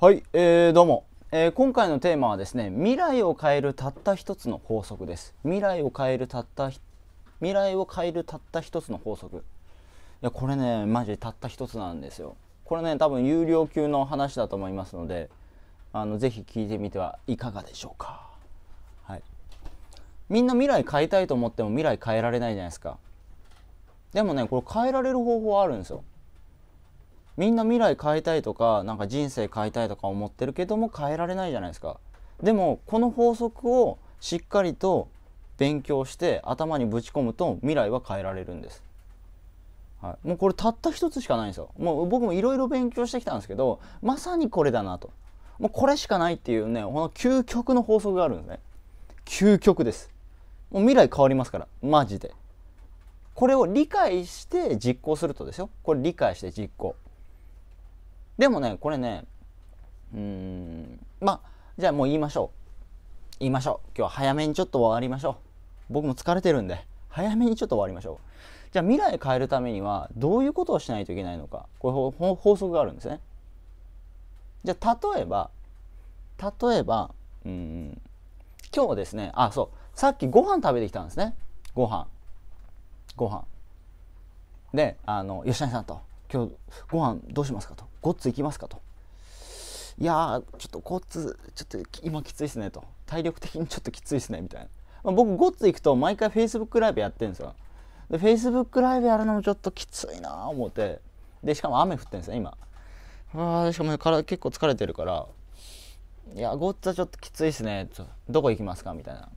はい、えー、どうも、えー、今回のテーマはですね未来を変えるたった一つの法則です未来を変えるたった未来を変えるたった一つの法則いやこれねマジでたった一つなんですよこれね多分有料級の話だと思いますのであのぜひ聞いてみてはいかがでしょうかはいみんな未来変えたいと思っても未来変えられないじゃないですかでもねこれ変えられる方法あるんですよみんな未来変えたいとかなんか人生変えたいとか思ってるけども変えられないじゃないですか。でもこの法則をしっかりと勉強して頭にぶち込むと未来は変えられるんです。はい、もうこれたった一つしかないんですよ。もう僕もいろいろ勉強してきたんですけどまさにこれだなと。もうこれしかないっていうねこの究極の法則があるんですね。究極です。もう未来変わりますからマジで。これを理解して実行するとですよこれ理解して実行でもね、これね、うーん、まあ、じゃあもう言いましょう。言いましょう。今日は早めにちょっと終わりましょう。僕も疲れてるんで、早めにちょっと終わりましょう。じゃあ未来変えるためには、どういうことをしないといけないのか。これ法則があるんですね。じゃあ例えば、例えば、うん、今日ですね、あ、そう、さっきご飯食べてきたんですね。ご飯。ご飯。で、あの、吉谷さんと、今日ご飯どうしますかと。ゴッツいきますかと。いやちょっとゴッツ、ちょっと今きついっすねと。体力的にちょっときついっすね、みたいな。まあ、僕、ゴッツ行くと毎回 Facebook ライブやってるんですよ。で、Facebook ライブやるのもちょっときついな思って。で、しかも雨降ってるんですよ、今。あしかもから結構疲れてるから、いや、ゴッツはちょっときついっすね、と。どこ行きますかみたいな。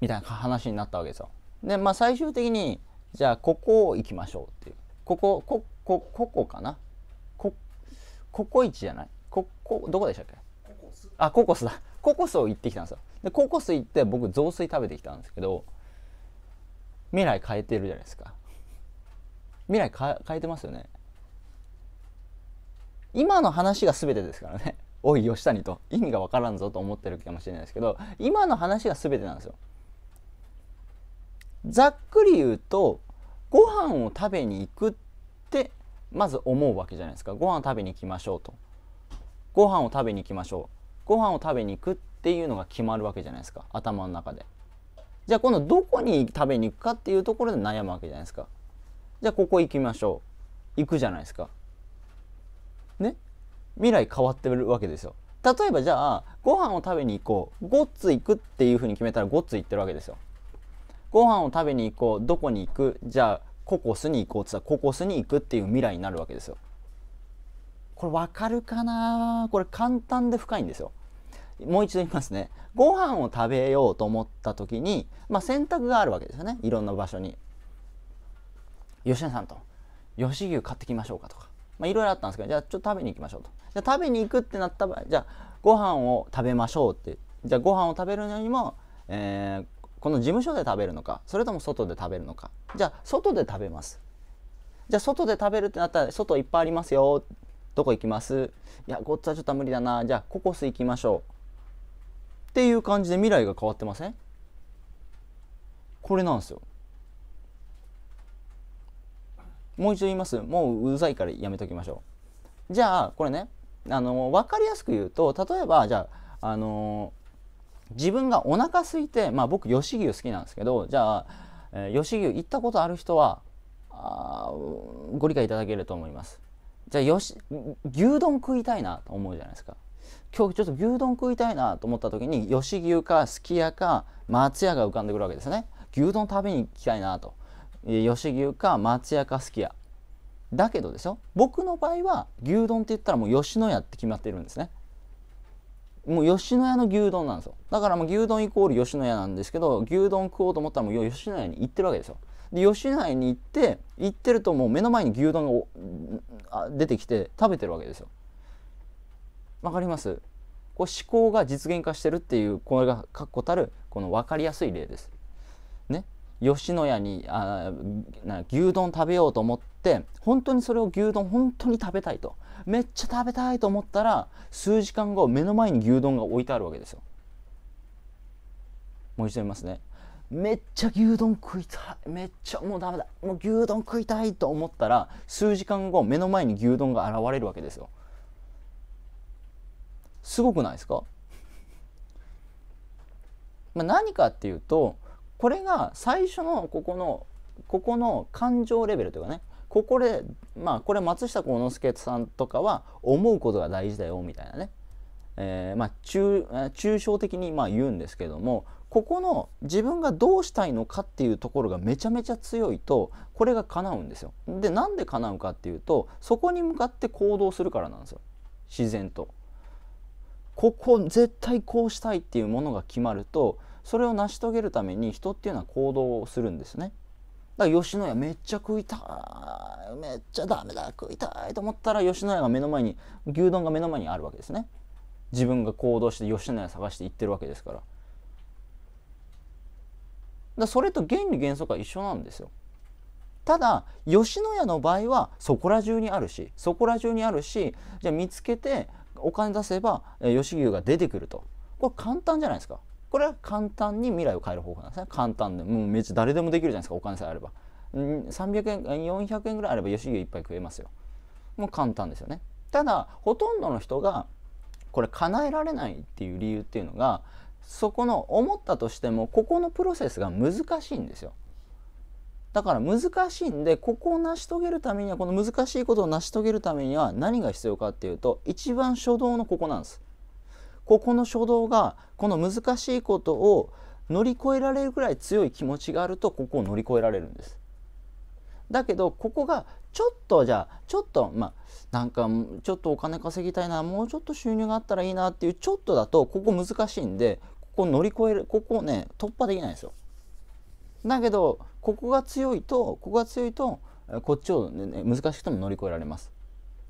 みたいな話になったわけですよ。で、まあ最終的に、じゃあここ行きましょうっていう。ここ、ここ、ここかなこ、ココイチじゃないこ、こ、どこでしたっけあ、ココスだ。ココスを行ってきたんですよ。で、ココス行って僕、雑炊食べてきたんですけど、未来変えてるじゃないですか。未来か変えてますよね。今の話が全てですからね。おい、吉谷と。意味が分からんぞと思ってるかもしれないですけど、今の話が全てなんですよ。ざっくり言うと、ご飯を食べに行くっってまず思うわけじゃないですかご飯を食べに行きましょうとご飯を食べに行きましょうご飯を食べに行くっていうのが決まるわけじゃないですか頭の中でじゃあ今度どこに食べに行くかっていうところで悩むわけじゃないですかじゃあここ行きましょう行くじゃないですかね未来変わってるわけですよ例えばじゃあご飯を食べに行こうごっつ行くっていうふうに決めたらごっつ行ってるわけですよご飯を食べに行こうどこに行くじゃあココスに行こうって言ったらココスに行くっていう未来になるわけですよ。これわかるかなこれ簡単で深いんですよ。もう一度言いますね。ご飯を食べようと思った時に、まあ、選択があるわけですよね。いろんな場所に。吉田さんと、吉牛買ってきましょうかとか。まあ、いろいろあったんですけど、じゃあちょっと食べに行きましょうと。じゃあ食べに行くってなった場合、じゃあご飯を食べましょうって。じゃあご飯を食べるのにも、えー、この事務所で食べるのかそれとも外で食べるのかじゃあ外で食べますじゃあ外で食べるってなったら外いっぱいありますよどこ行きますいやごっつはちょっと無理だなじゃあココス行きましょうっていう感じで未来が変わってませんこれなんですよもう一度言いますもううざいからやめときましょうじゃあこれねあの分かりやすく言うと例えばじゃああのー自分がお腹空いて、まあ、僕吉牛好きなんですけどじゃあ、え吉牛行ったことある人はあご理解いただけると思いますじゃあよし牛丼食いたいなと思うじゃないですか今日ちょっと牛丼食いたいなと思った時に吉牛かすき家か松屋が浮かんでくるわけですね牛丼食べに行きたいなと吉牛か松屋かすき家だけどですよ僕の場合は牛丼って言ったらもう吉野家って決まってるんですねもう吉野家の牛丼なんですよだからもう牛丼イコール吉野家なんですけど牛丼食おうと思ったらもう吉野家に行ってるわけですよで吉野家に行って行ってるともう目の前に牛丼が出てきて食べてるわけですよわかりますこう思考が実現化してるっていうこれが確固たるこの分かりやすい例です。ね吉野家にあな牛丼食べようと思って本当にそれを牛丼本当に食べたいとめっちゃ食べたいと思ったら数時間後目の前に牛丼が置いてあるわけですよもう一度言いますねめっちゃ牛丼食いたいめっちゃもうダメだもう牛丼食いたいと思ったら数時間後目の前に牛丼が現れるわけですよすごくないですか、まあ、何かっていうとこれが最初のここのここの感情レベルというかねここでまあこれ松下幸之助さんとかは思うことが大事だよみたいなね、えー、まあ抽象的にま言うんですけどもここの自分がどうしたいのかっていうところがめちゃめちゃ強いとこれが叶うんですよ。でなんで叶うかっていうとそこに向かって行動するからなんですよ自然と。ここ絶対こうしたいっていうものが決まるとそれを成し遂げるために人っていうのは行動をするんですね。だから吉野家めっちゃ食いたいめっちゃダメだ食いたいと思ったら吉野家が目の前に牛丼が目の前にあるわけですね自分が行動して吉野家探して行ってるわけですからだそれと原理原則は一緒なんですよただ吉野家の場合はそこら中にあるしそこら中にあるしじゃあ見つけてお金出せば吉牛が出てくるとこれ簡単じゃないですかこれは簡単に未来を変える方法なんですね簡単でもうめっちゃ誰でもできるじゃないですかお金さえあれば300円400円ぐらいあれば吉牛いっぱい食えますよもう簡単ですよねただほとんどの人がこれ叶えられないっていう理由っていうのがそこの思ったとしてもここのプロセスが難しいんですよだから難しいんでここを成し遂げるためにはこの難しいことを成し遂げるためには何が必要かっていうと一番初動のここなんですここの初動がこの難しいことを乗り越えられるぐらい強い気持ちがあるとここを乗り越えられるんです。だけどここがちょっとじゃあちょっとまあなんかちょっとお金稼ぎたいなもうちょっと収入があったらいいなっていうちょっとだとここ難しいんでここ乗り越えるここね突破できないんですよ。だけどここが強いとここが強いとこっちを、ね、難しくても乗り越えられます。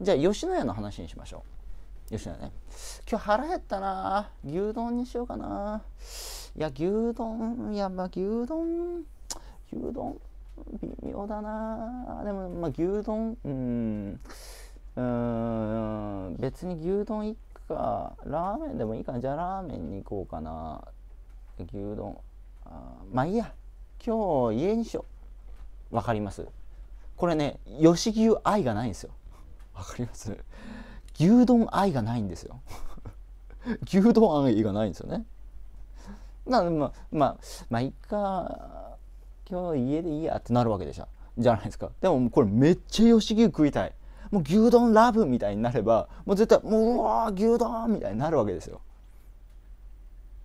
じゃあ吉野家の話にしましょう。吉野ね今日腹減ったな牛丼にしようかないや牛丼いやまあ牛丼牛丼微妙だなでもまあ牛丼うんうん別に牛丼いっかラーメンでもいいかなじゃあラーメンに行こうかな牛丼あまあいいや今日家にしようわかりますこれね吉牛愛がないんですよわかります牛丼愛がないんですよ 牛丼愛がないんですよねなのでまあまあまあいっか今日家でいいやってなるわけでしょじゃないですかでもこれめっちゃ吉牛食いたいもう牛丼ラブみたいになればもう絶対もううわ牛丼みたいになるわけですよ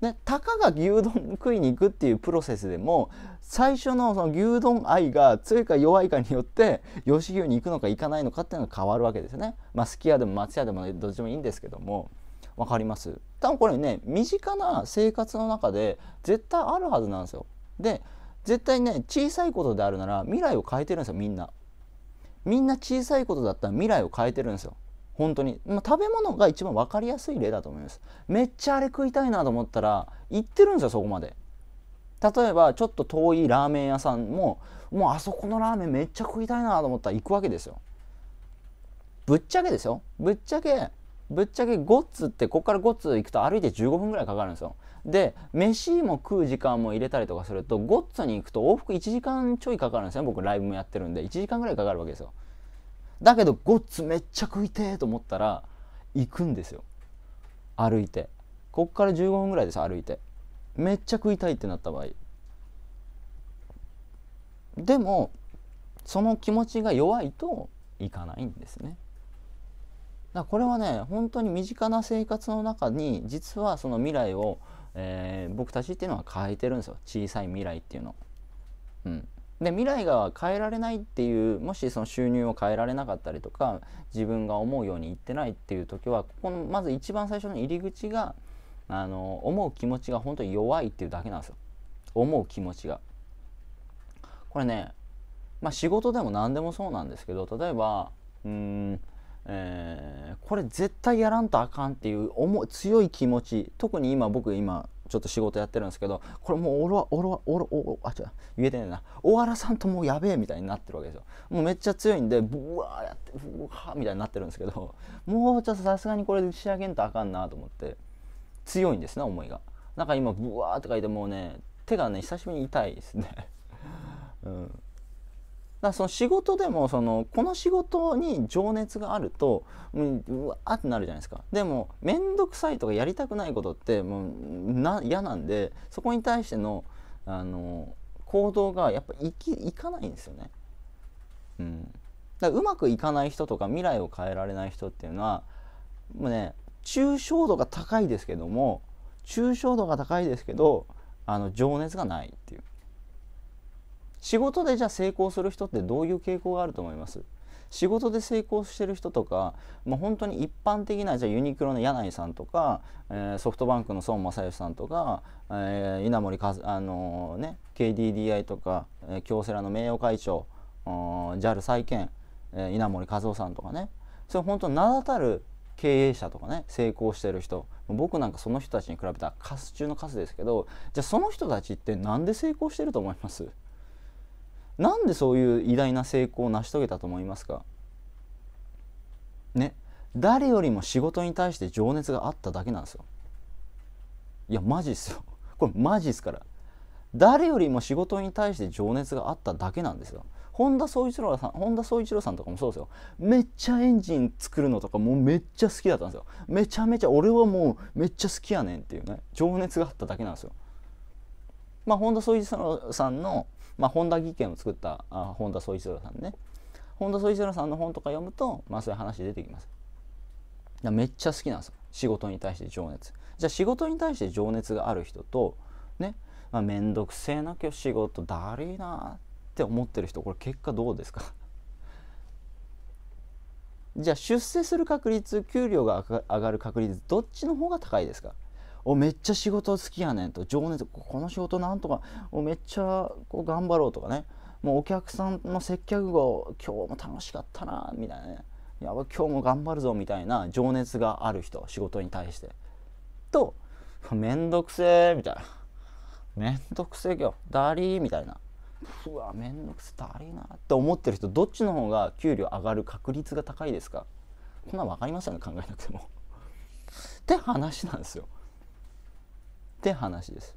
ね、たかが牛丼食いに行くっていうプロセスでも最初のその牛丼愛が強いか弱いかによって吉牛に行くのか行かないのかっていうのが変わるわけですよね。まあ、すき家でも松屋でもどっちでもいいんですけども分かります多分これね身近な生活の中で絶対あるはずなんですよ。で絶対ね小さいことであるなら未来を変えてるんですよみんな。みんな小さいことだったら未来を変えてるんですよ。本当に、まあ、食べ物が一番分かりやすい例だと思いますめっちゃあれ食いたいなと思ったら行ってるんですよそこまで例えばちょっと遠いラーメン屋さんももうあそこのラーメンめっちゃ食いたいなと思ったら行くわけですよぶっちゃけですよぶっちゃけぶっちゃけゴッツってここからゴッツ行くと歩いて15分ぐらいかかるんですよで飯も食う時間も入れたりとかするとゴッツに行くと往復1時間ちょいかかるんですよ僕ライブもやってるんで1時間ぐらいかかるわけですよだけどごっつめっちゃ食いてえと思ったら行くんですよ歩いてこっから15分ぐらいです歩いてめっちゃ食いたいってなった場合でもその気持ちが弱いといかないんですねだこれはね本当に身近な生活の中に実はその未来を、えー、僕たちっていうのは変えてるんですよ小さい未来っていうの。うん、で未来が変えられないっていうもしその収入を変えられなかったりとか自分が思うようにいってないっていう時はここのまず一番最初の入り口があの思う気持ちが本当に弱いっていうだけなんですよ思う気持ちが。これね、まあ、仕事でも何でもそうなんですけど例えばうん、えー、これ絶対やらんとあかんっていう思強い気持ち特に今僕今ちょっと仕事やってるんですけどこれもう俺は俺は俺はあ違う言えてねえな大原さんともうやべえみたいになってるわけですよもうめっちゃ強いんでブワーやってブワーみたいになってるんですけどもうちょっとさすがにこれで仕上げんとあかんなと思って強いんですね思いがなんか今ブワーって書いてもうね手がね久しぶりに痛いですね うんだその仕事でもそのこの仕事に情熱があるとうわーってなるじゃないですかでも面倒くさいとかやりたくないことってもうな嫌なんでそこに対してのあの行動がやっぱいきかないんですよね。うん、だうまくいかない人とか未来を変えられない人っていうのはもうね抽象度が高いですけども抽象度が高いですけどあの情熱がないっていう。仕事でじゃあ成功する人ってどういう傾向があると思います仕事で成功してる人とか、まあ、本当に一般的なじゃあユニクロの柳井さんとか、えー、ソフトバンクの孫正義さんとか、えー、稲森かあのー、ね KDDI とか、えー、京セラの名誉会長 JAL 再建、えー、稲森和夫さんとかねそれ本当名だたる経営者とかね成功してる人僕なんかその人たちに比べたらカス中のカスですけどじゃあその人たちって何で成功してると思いますなんでそういう偉大な成功を成し遂げたと思いますかね誰よりも仕事に対して情熱があっただけなんですよいやマジっすよ これマジっすから誰よりも仕事に対して情熱があっただけなんですよ本田宗一郎さん本田宗一郎さんとかもそうですよめっちゃエンジン作るのとかもうめっちゃ好きだったんですよめちゃめちゃ俺はもうめっちゃ好きやねんっていうね情熱があっただけなんですよまあ本田宗一郎さんのまあ、本田技研を作ったあ本田宗一郎さんね本田宗一郎さんの本とか読むと、まあ、そういう話出てきますめっちゃ好きなんですよ仕事に対して情熱じゃあ仕事に対して情熱がある人とねまあ、めんどくせえな今日仕事だるいなって思ってる人これ結果どうですかじゃあ出世する確率給料が上がる確率どっちの方が高いですかおめっちゃ仕事好きやねんと情熱この仕事なんとかおめっちゃこう頑張ろうとかねもうお客さんの接客後今日も楽しかったなみたいなねやば今日も頑張るぞみたいな情熱がある人仕事に対してとめんどくせえみたいなめんどくせえ今日だりーみたいなうわめんどくせえだりーなって思ってる人どっちの方が給料上がる確率が高いですかこんなん分かりますよね考えなくてもって話なんですよって話です。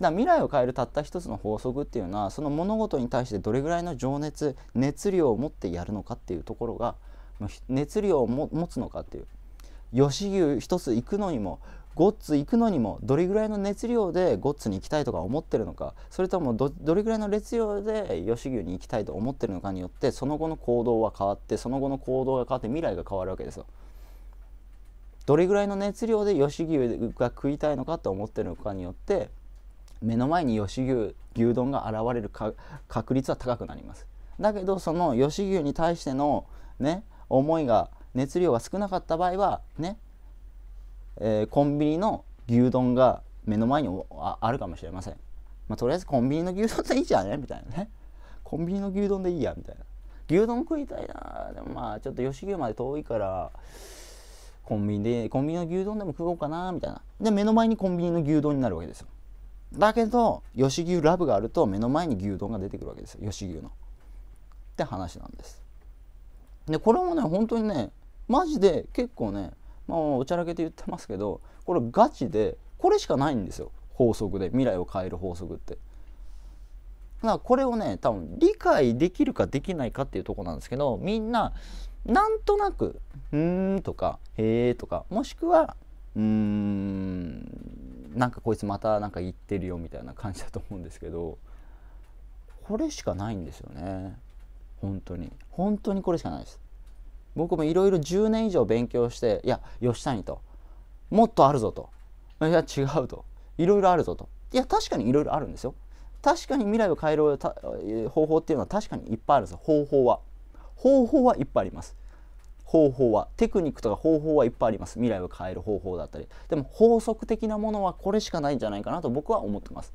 だから未来を変えるたった一つの法則っていうのはその物事に対してどれぐらいの情熱熱量を持ってやるのかっていうところが熱量を持つのかっていう吉牛一つ行くのにもゴッツ行くのにもどれぐらいの熱量でゴッツに行きたいとか思ってるのかそれともどれぐらいの熱量で吉牛に行きたいと思ってるのかによってその後の行動は変わってその後の行動が変わって未来が変わるわけですよ。どれぐらいの熱量で吉牛が食いたいのかと思ってるのかによって目の前に吉牛牛丼が現れる確率は高くなります。だけどその吉牛に対してのね思いが熱量が少なかった場合はね、えー、コンビニの牛丼が目の前にあるかもしれません。まあ、とりあえずコンビニの牛丼でいいじゃんねみたいなね。コンビニの牛丼でいいやみたいな。牛丼食いたいなでもまあちょっと吉牛まで遠いからコンビニでコンビニの牛丼でも食おうかなみたいなで目の前にコンビニの牛丼になるわけですよだけど吉牛ラブがあると目の前に牛丼が出てくるわけですよ吉牛のって話なんですでこれもね本当にねマジで結構ねまあおちゃらけて言ってますけどこれガチでこれしかないんですよ法則で未来を変える法則ってだこれをね多分理解できるかできないかっていうとこなんですけどみんななんとなく「うん」とか「へえ」とかもしくは「うーんなんかこいつまたなんか言ってるよ」みたいな感じだと思うんですけどこれしかないんですよね本当に本当にこれしかないです僕もいろいろ10年以上勉強していや吉谷ともっとあるぞといや違うといろいろあるぞといや確かにいろいろあるんですよ確かに未来を変える方法っていうのは確かにいっぱいあるんです方法は方法はいっぱいあります方法はテクニックとか方法はいっぱいあります未来を変える方法だったりでも法則的なものはこれしかないんじゃないかなと僕は思ってます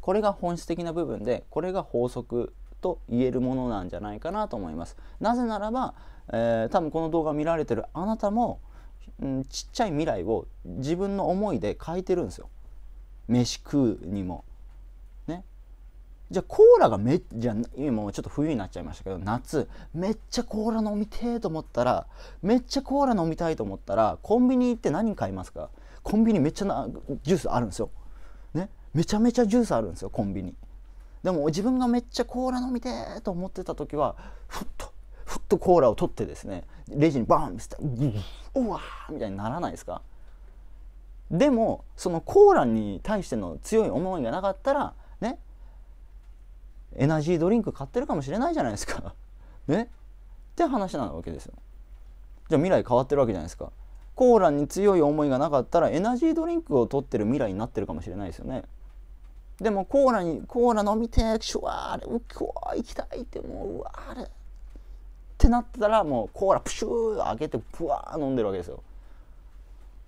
これが本質的な部分でこれが法則と言えるものなんじゃないかなと思いますなぜならば、えー、多分この動画見られてるあなたも、うん、ちっちゃい未来を自分の思いで変えてるんですよ飯食うにもじゃあコーラがめじゃ今もうちょっと冬になっちゃいましたけど夏めっちゃコーラ飲みてえと思ったらめっちゃコーラ飲みたいと思ったらコンビニ行って何買いますかコンビニめっちゃなジュースあるんですよ。ねめちゃめちゃジュースあるんですよコンビニ。でも自分がめっちゃコーラ飲みてえと思ってた時はふっとふっとコーラを取ってですねレジにバーンってうわーみたいにならないですかでもそのコーラに対しての強い思いがなかったらねエナジードリンク買ってるかもしれないじゃないですか ねって話なわけですよじゃあ未来変わってるわけじゃないですかコーラに強い思いがなかったらエナジードリンクを取ってる未来になってるかもしれないですよねでもコーラにコーラ飲みてシュワーれうきわ行きたいってもううわあれってなったらもうコーラプシュー開けてブワー飲んでるわけですよ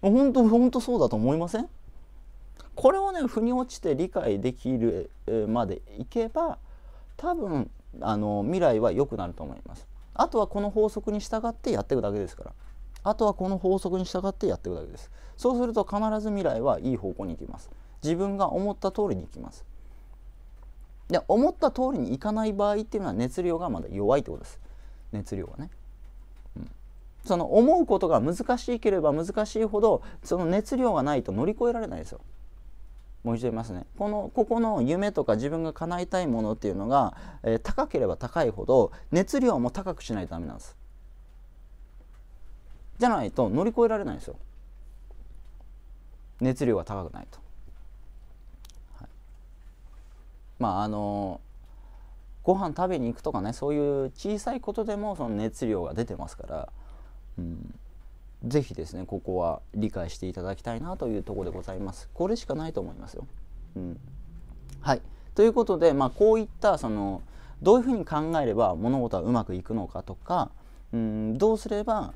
ほんとほんとそうだと思いませんこれをね腑に落ちて理解できるまでいけば多分あの未来は良くなると思いますあとはこの法則に従ってやっていくだけですからあとはこの法則に従ってやっていくだけですそうすると必ず未来はいい方向に行きます自分が思った通りに行きますで思った通りにいかない場合っていうのは熱量がまだ弱いってことです熱量はね、うん、その思うことが難しければ難しいほどその熱量がないと乗り越えられないですよもう一度言いますねこのここの夢とか自分が叶えたいものっていうのが、えー、高ければ高いほど熱量も高くしないとダメなんですじゃないと乗り越えられないんですよ熱量が高くないと、はい、まああのー、ご飯食べに行くとかねそういう小さいことでもその熱量が出てますからうんぜひですねここは理解していただきたいなというとこでございますこれしかないと思いますよ、うん、はいということで、まあ、こういったそのどういうふうに考えれば物事はうまくいくのかとか、うん、どうすれば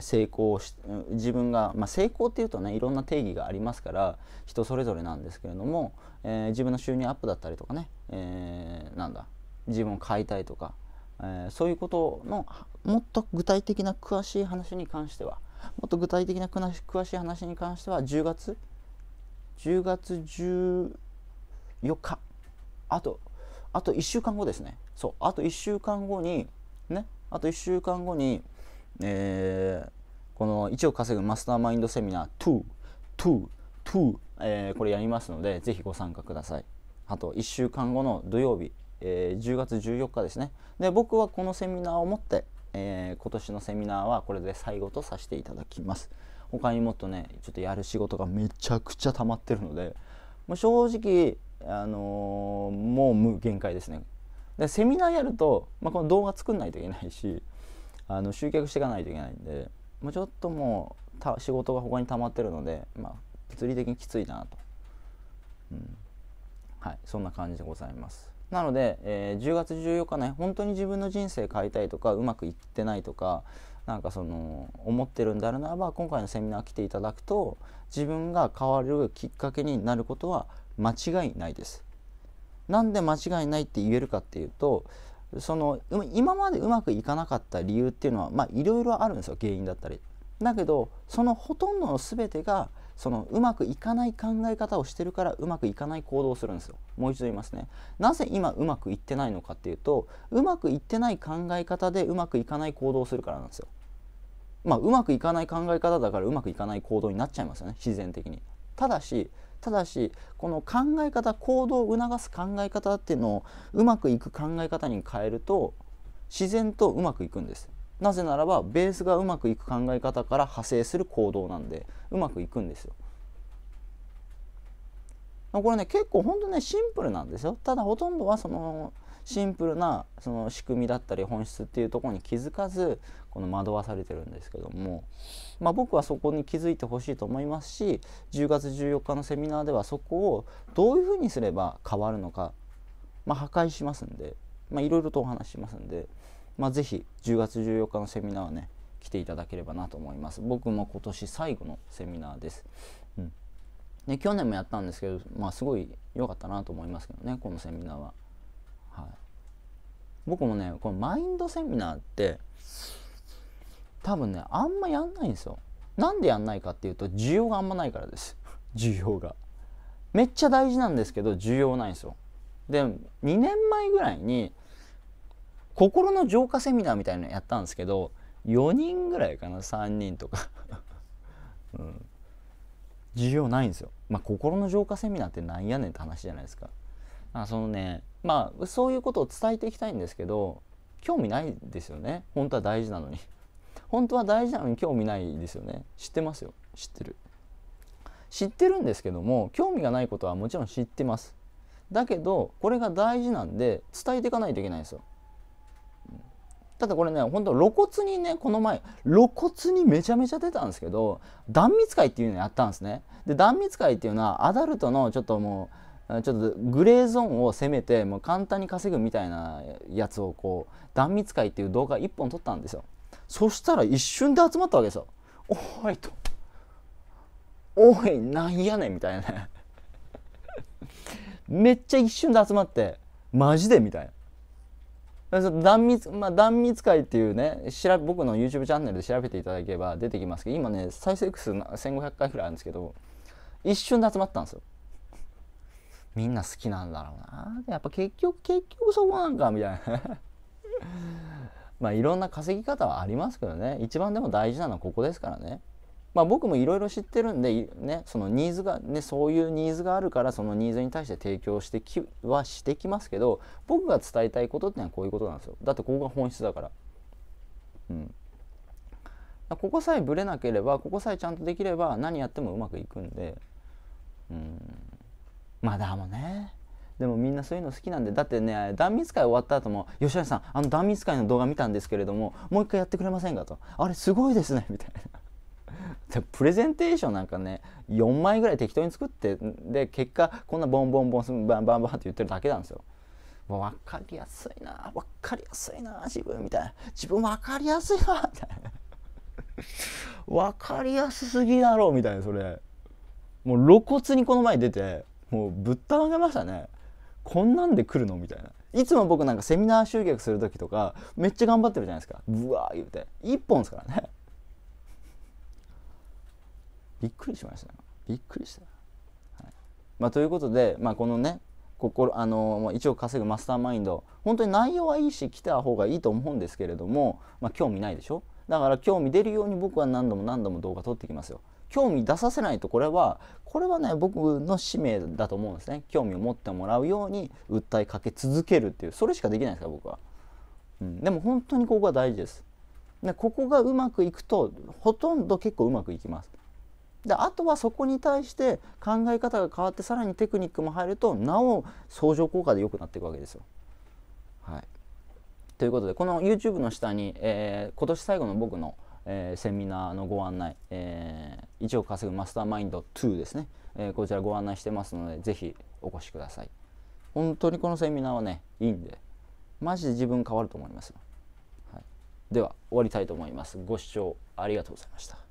成功し自分が、まあ、成功っていうとねいろんな定義がありますから人それぞれなんですけれども、えー、自分の収入アップだったりとかね、えー、なんだ自分を変えたいとか、えー、そういうことのもっと具体的な詳しい話に関してはもっと具体的な詳しい話に関しては10月10月14日あとあと1週間後ですねそうあと1週間後にねあと1週間後に、えー、この1億稼ぐマスターマインドセミナー2 2 2、えー、これやりますのでぜひご参加くださいあと1週間後の土曜日、えー、10月14日ですねで僕はこのセミナーをもってえー、今年のセミナーはこれで最後とさせていただきます。他にもっとねちょっとやる仕事がめちゃくちゃ溜まってるのでもう正直、あのー、もう無限界ですね。でセミナーやると、まあ、この動画作んないといけないしあの集客していかないといけないんで、まちょっともうた仕事が他に溜まってるので、まあ、物理的にきついなと、うん、はいそんな感じでございます。なので、えー、10月14日ね本当に自分の人生変えたいとかうまくいってないとかなんかその思ってるんであるならば今回のセミナー来ていただくと自分が変わるきっかけになることは間違いないです。なんで間違いないって言えるかっていうとその今までうまくいかなかった理由っていうのはまあいろいろあるんですよ原因だったり。だけどそのほとんどの全てがそのうまくいかない考え方をしてるからうまくいかない行動をするんですよもう一度言いますねなぜ今うまくいってないのかっていうとうまくいってない考え方でうまくいかない行動をするからなんですよまあうまくいかない考え方だからうまくいかない行動になっちゃいますよね自然的にただしただしこの考え方行動を促す考え方っていうのをうまくいく考え方に変えると自然とうまくいくんですなぜならばベースがうまくいく考え方から派生する行動なんでうまくいくんですよ。これね結構ほんとねシンプルなんですよ。ただほとんどはそのシンプルなその仕組みだったり本質っていうとこに気づかずこの惑わされてるんですけども、まあ、僕はそこに気づいてほしいと思いますし10月14日のセミナーではそこをどういうふうにすれば変わるのか、まあ、破壊しますんでいろいろとお話ししますんで。まあ、ぜひ10月14日のセミナーはね来ていただければなと思います僕も今年最後のセミナーです、うん、で去年もやったんですけど、まあ、すごい良かったなと思いますけどねこのセミナーは、はい、僕もねこのマインドセミナーって多分ねあんまやんないんですよなんでやんないかっていうと需要があんまないからです 需要がめっちゃ大事なんですけど需要ないんですよで2年前ぐらいに心の浄化セミナーみたいなのやったんですけど4人ぐらいかな3人とか うん、需要ないんですよまあ心の浄化セミナーってなんやねんって話じゃないですかあそのねまあそういうことを伝えていきたいんですけど興味ないですよね本当は大事なのに本当は大事なのに興味ないですよね知ってますよ知ってる知ってるんですけども興味がないことはもちろん知ってますだけどこれが大事なんで伝えていかないといけないんですよただこれねほんと露骨にねこの前露骨にめちゃめちゃ出たんですけど断蜜会っていうのやったんですねで断蜜会っていうのはアダルトのちょっともうちょっとグレーゾーンを攻めてもう簡単に稼ぐみたいなやつをこう断蜜会っていう動画1本撮ったんですよそしたら一瞬で集まったわけですよおいとおいなんやねんみたいなねめっちゃ一瞬で集まってマジでみたいな断密、まあ、断密会っていうね、調僕の YouTube チャンネルで調べていただければ出てきますけど、今ね、再生数1500回くらいあるんですけど、一瞬で集まったんですよ。みんな好きなんだろうな。やっぱ結局、結局そこなんか、みたいな。まあいろんな稼ぎ方はありますけどね、一番でも大事なのはここですからね。まあ、僕もいろいろ知ってるんで、ね、そのニーズが、ね、そういうニーズがあるからそのニーズに対して提供してきはしてきますけど僕が伝えたいことってのはこういうことなんですよだってここが本質だから。うん、ここさえぶれなければここさえちゃんとできれば何やってもうまくいくんで、うん、まあだもねでもみんなそういうの好きなんでだってね断蜜会終わった後も「吉谷さんあの断蜜会の動画見たんですけれどももう一回やってくれませんか?」と「あれすごいですね」みたいな。プレゼンテーションなんかね4枚ぐらい適当に作ってで結果こんなボンボンボンバンバンバンって言ってるだけなんですよ。もう分かりやすいな分かりやすいな自分みたいな自分分かりやすいなみたいな分かりやすすぎだろみたいなそれもう露骨にこの前出てもうぶったまげましたねこんなんで来るのみたいないつも僕なんかセミナー集客する時とかめっちゃ頑張ってるじゃないですかぶわー言うて1本ですからねびっくりしました。びっくりした。はいまあ、ということで、まあ、このね、心あの一応稼ぐマスターマインド本当に内容はいいし来た方がいいと思うんですけれども、まあ、興味ないでしょだから興味出るように僕は何度も何度も動画撮ってきますよ興味出させないとこれはこれはね僕の使命だと思うんですね興味を持ってもらうように訴えかけ続けるっていうそれしかできないですか僕は、うん、でも本当にここが大事ですでここがうまくいくとほとんど結構うまくいきますであとはそこに対して考え方が変わってさらにテクニックも入るとなお相乗効果で良くなっていくわけですよ。はい、ということでこの YouTube の下に、えー、今年最後の僕の、えー、セミナーのご案内「えー、1億稼ぐマスターマインド2」ですね、えー、こちらご案内してますのでぜひお越しください。本当にこのセミナーはねいいんでマジで自分変わると思いますよ。はい、では終わりたいと思います。ご視聴ありがとうございました。